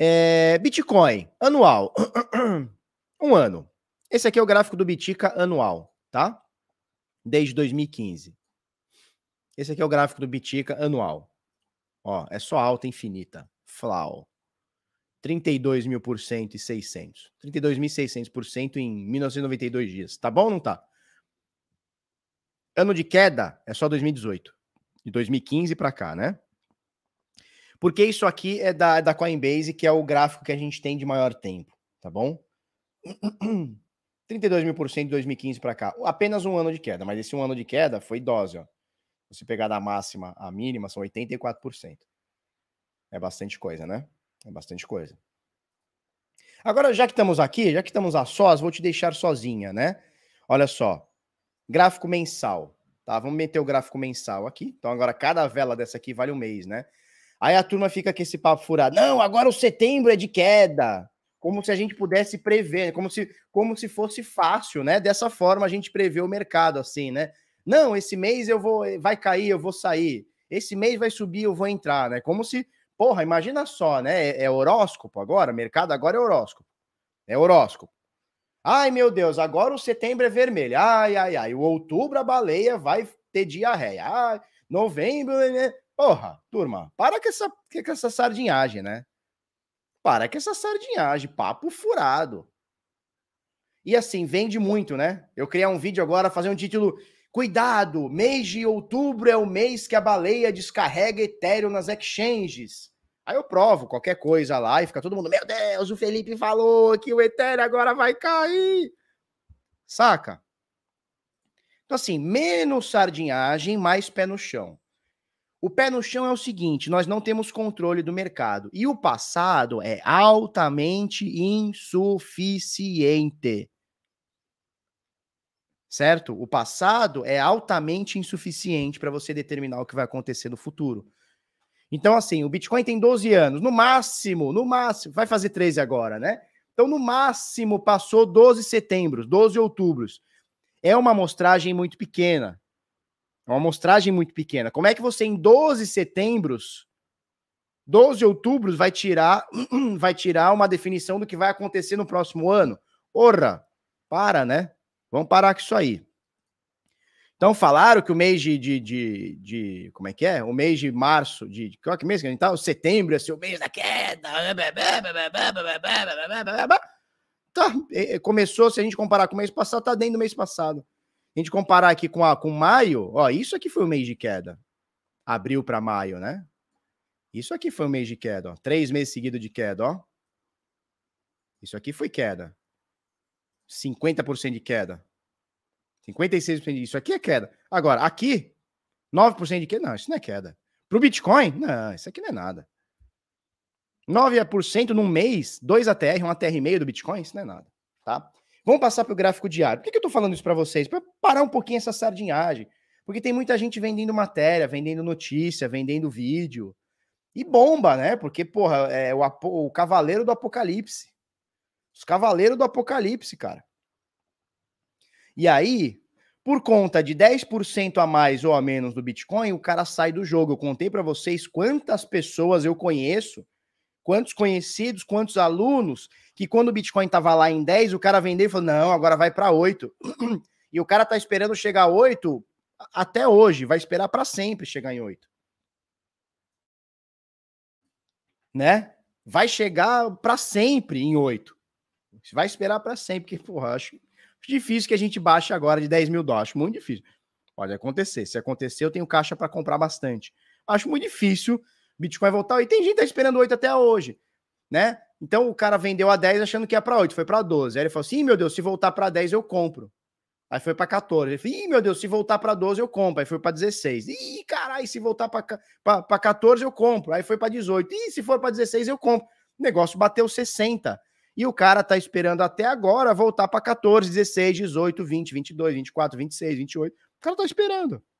É, Bitcoin, anual. Um ano. Esse aqui é o gráfico do Bitica anual, tá? Desde 2015. Esse aqui é o gráfico do Bitica anual. Ó, é só alta infinita. Flau. 32 mil por cento e 600. 32.600 por cento em 1992 dias. Tá bom ou não tá? Ano de queda é só 2018. De 2015 para cá, né? porque isso aqui é da, da Coinbase, que é o gráfico que a gente tem de maior tempo, tá bom? 32 mil por cento de 2015 para cá. Apenas um ano de queda, mas esse um ano de queda foi dose, ó. Se pegar da máxima à mínima, são 84%. É bastante coisa, né? É bastante coisa. Agora, já que estamos aqui, já que estamos a sós, vou te deixar sozinha, né? Olha só. Gráfico mensal, tá? Vamos meter o gráfico mensal aqui. Então, agora cada vela dessa aqui vale um mês, né? Aí a turma fica com esse papo furado. Não, agora o setembro é de queda. Como se a gente pudesse prever, né? como se, como se fosse fácil, né? Dessa forma a gente prevê o mercado assim, né? Não, esse mês eu vou, eh, vai cair, eu vou sair. Esse mês vai subir, eu vou entrar, né? Como se, porra, imagina só, né? É, é horóscopo agora, mercado agora é horóscopo. É horóscopo. Ai, meu Deus, agora o setembro é vermelho. Ai, ai, ai. O outubro a baleia vai ter diarreia. Ai, novembro, né? Porra, turma, para com essa, com essa sardinhagem, né? Para com essa sardinhagem, papo furado. E assim, vende muito, né? Eu criar um vídeo agora, fazer um título. Cuidado, mês de outubro é o mês que a baleia descarrega Ethereum nas exchanges. Aí eu provo qualquer coisa lá e fica todo mundo, meu Deus, o Felipe falou que o Ethereum agora vai cair. Saca? Então, assim, menos sardinhagem, mais pé no chão. O pé no chão é o seguinte: nós não temos controle do mercado. E o passado é altamente insuficiente. Certo? O passado é altamente insuficiente para você determinar o que vai acontecer no futuro. Então, assim, o Bitcoin tem 12 anos, no máximo, no máximo, vai fazer 13 agora, né? Então, no máximo, passou 12 setembros, 12 outubros. É uma amostragem muito pequena, é uma amostragem muito pequena. Como é que você, em 12 setembros, 12 outubros vai tirar, vai tirar uma definição do que vai acontecer no próximo ano? Porra! Para, né? Vamos parar com isso aí. Então falaram que o mês de, de, de, de, como é que é? O mês de março, de, de qual que mês que a gente tá? O setembro, assim, o mês da queda. Tá, começou, se a gente comparar com o mês passado, tá dentro do mês passado a gente comparar aqui com, a, com maio, ó, isso aqui foi o um mês de queda. Abril para maio, né? Isso aqui foi um mês de queda, ó. Três meses seguidos de queda, ó. Isso aqui foi queda. 50% de queda. 56% de... Isso aqui é queda. Agora, aqui, 9% de queda. Não, isso não é queda. Para o Bitcoin, não, isso aqui não é nada. 9% num mês, 2 ATR, 1 ATR e meio do Bitcoin, isso não é nada, tá? Vamos passar para o gráfico diário. Por que, que eu estou falando isso para vocês? parar um pouquinho essa sardinhagem. Porque tem muita gente vendendo matéria, vendendo notícia, vendendo vídeo. E bomba, né? Porque, porra, é o, o Cavaleiro do Apocalipse. Os Cavaleiros do Apocalipse, cara. E aí, por conta de 10% a mais ou a menos do Bitcoin, o cara sai do jogo. Eu contei para vocês quantas pessoas eu conheço, quantos conhecidos, quantos alunos, que quando o Bitcoin tava lá em 10, o cara vendeu e falou: não, agora vai para 8. E o cara tá esperando chegar a 8 até hoje, vai esperar para sempre chegar em 8. Né? Vai chegar para sempre em 8. Vai esperar para sempre, porque, porra, acho difícil que a gente baixe agora de 10 mil dólares. Acho Muito difícil. Pode acontecer. Se acontecer, eu tenho caixa para comprar bastante. Acho muito difícil Bitcoin voltar. E tem gente que tá esperando 8 até hoje, né? Então o cara vendeu a 10 achando que ia para 8, foi para 12. Aí ele falou assim: meu Deus, se voltar para 10 eu compro. Aí foi para 14. Ele falou, Ih, meu Deus, se voltar para 12 eu compro. Aí foi para 16. Ih, caralho, se voltar para 14 eu compro. Aí foi para 18. Ih, se for para 16 eu compro. O negócio bateu 60. E o cara tá esperando até agora voltar para 14, 16, 18, 20, 22, 24, 26, 28. O cara tá esperando.